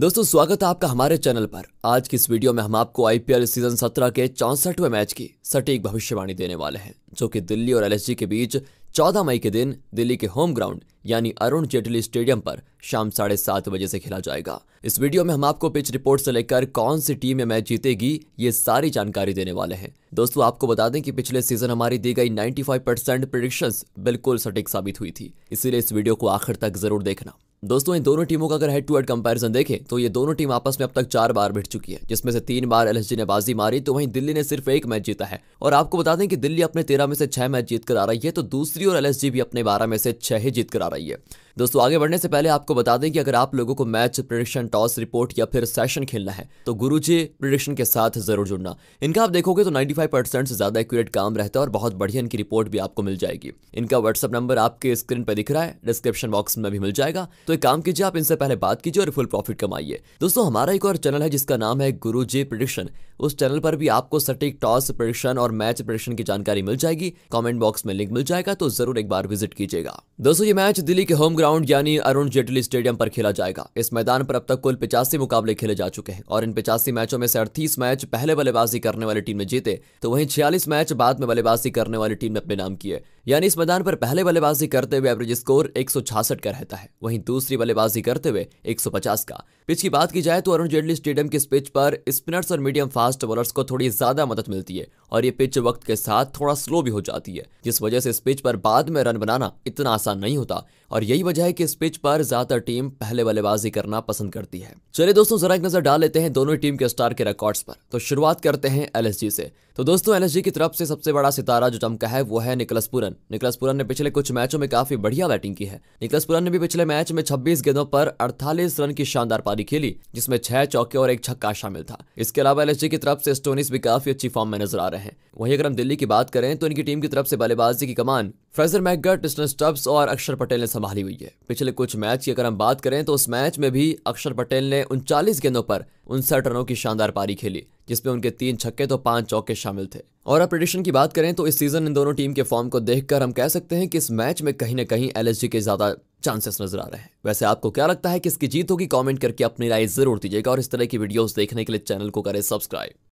दोस्तों स्वागत है आपका हमारे चैनल पर आज की इस वीडियो में हम आपको आईपीएल सीजन 17 के चौसठवें मैच की सटीक भविष्यवाणी देने वाले हैं जो कि दिल्ली और एलएसजी के बीच 14 मई के दिन दिल्ली के होम ग्राउंड यानी अरुण जेटली स्टेडियम पर शाम साढ़े सात बजे से खेला जाएगा इस वीडियो में हम आपको पिच रिपोर्ट से लेकर कौन सी टीम मैच जीतेगी ये सारी जानकारी देने वाले हैं दोस्तों आपको बता दें कि पिछले सीजन हमारी दी गई 95 परसेंट प्रिडिक्शन बिल्कुल सटीक साबित हुई थी इसीलिए इस वीडियो को आखिर तक जरूर देखना दोस्तों इन दोनों टीमों का अगर हेड टू हेड कंपैरिजन देखें तो ये दोनों टीम आपस में अब तक चार बार भिड़ चुकी है जिसमें से तीन बार एल ने बाजी मारी तो वहीं दिल्ली ने सिर्फ एक मैच जीता है और आपको बता दें कि दिल्ली अपने तेरह में से छह मैच जीतकर आ रही है तो दूसरी और एल भी अपने बारह में से छह ही जीत करा आ रही है दोस्तों आगे बढ़ने से पहले आपको बता दें कि अगर आप लोगों को मैच प्रिडिक्शन टॉस रिपोर्ट या फिर सेशन खेलना है तो गुरु जी प्रिडिक्शन के साथ जरूर जुड़ना इनका आप देखोगे तो 95 परसेंट से ज्यादा एक्यूरेट काम रहता है और बहुत बढ़िया इनकी रिपोर्ट भी आपको मिल जाएगी इनका व्हाट्सअप नंबर आपके स्क्रीन पर दिख रहा है डिस्क्रिप्शन बॉक्स में भी मिल जाएगा तो एक काम कीजिए आप इनसे पहले बात कीजिए और फुल प्रॉफिट कमाइए दोस्तों हमारा एक और चैनल है जिसका नाम है गुरु जी प्रिडिक्शन उस चैनल पर भी आपको सटीक टॉस प्रिडिक्शन और मैच प्रिडिक्शन की जानकारी मिल जाएगी कॉमेंट बॉक्स में लिंक मिल जाएगा तो जरूर एक बार विजिट कीजिएगा दोस्तों ये मैच दिल्ली के होम ग्राउंड ग्राउंड यानी अरुण जेटली स्टेडियम पर खेला जाएगा इस मैदान पर अब तक कुल पिचासी मुकाबले खेले जा चुके हैं और इन पिचासी मैचों में से अड़तीस मैच पहले बल्लेबाजी करने वाली टीम ने जीते तो वहीं छियालीस मैच बाद में बल्लेबाजी करने वाली टीम ने अपने नाम किए यानी इस मैदान पर पहले बल्लेबाजी करते हुए एवरेज स्कोर एक का रहता है वहीं दूसरी बल्लेबाजी करते हुए 150 का पिच की बात की जाए तो अरुण जेटली स्टेडियम की इस पिच पर स्पिनर्स और मीडियम फास्ट बॉलर्स को थोड़ी ज्यादा मदद मिलती है और ये पिच वक्त के साथ थोड़ा स्लो भी हो जाती है जिस वजह से इस पिच पर बाद में रन बनाना इतना आसान नहीं होता और यही वजह है कि इस पिच पर ज्यादातर टीम पहले बल्लेबाजी करना पसंद करती है चलिए दोस्तों जरा एक नजर डाल लेते हैं दोनों टीम के स्टार के रिकॉर्ड्स पर तो शुरुआत करते हैं एलएसजी से तो दोस्तों एलएसजी की तरफ से सबसे बड़ा सितारा जो चमका है वो है निकलस निकलस पुरन ने पिछले कुछ मैचों में काफी बढ़िया बैटिंग की है निकलस पुरन ने भी पिछले मैच में छब्बीस गेंदों पर अड़तालीस रन की शानदार पारी खेली जिसमें छह चौके और एक छक्का शामिल था इसके अलावा एल की तरफ से स्टोनिस भी काफी अच्छी फॉर्म में नजर आ रहे हैं वहीं अगर हम दिल्ली की बात करें तो इनकी टीम की तरफ से बल्लेबाजी की कमान फ्रेजर मैगट स्टब्स और अक्षर पटेल ने संभाली हुई है पिछले कुछ मैच की अगर हम बात करें तो उस मैच में भी अक्षर पटेल ने उनचालीस गेंदों पर उनसठ रनों की शानदार पारी खेली जिसमें उनके तीन छक्के तो पांच चौके शामिल थे और अब प्रडिक्शन की बात करें तो इस सीजन इन दोनों टीम के फॉर्म को देखकर हम कह सकते हैं कि इस मैच में कहीं ना कहीं एल के ज्यादा चांसेस नजर आ रहे हैं वैसे आपको क्या लगता है किसकी जीत होगी कमेंट करके अपनी राय जरूर दीजिएगा और इस तरह की वीडियोस देखने के लिए चैनल को करें सब्सक्राइब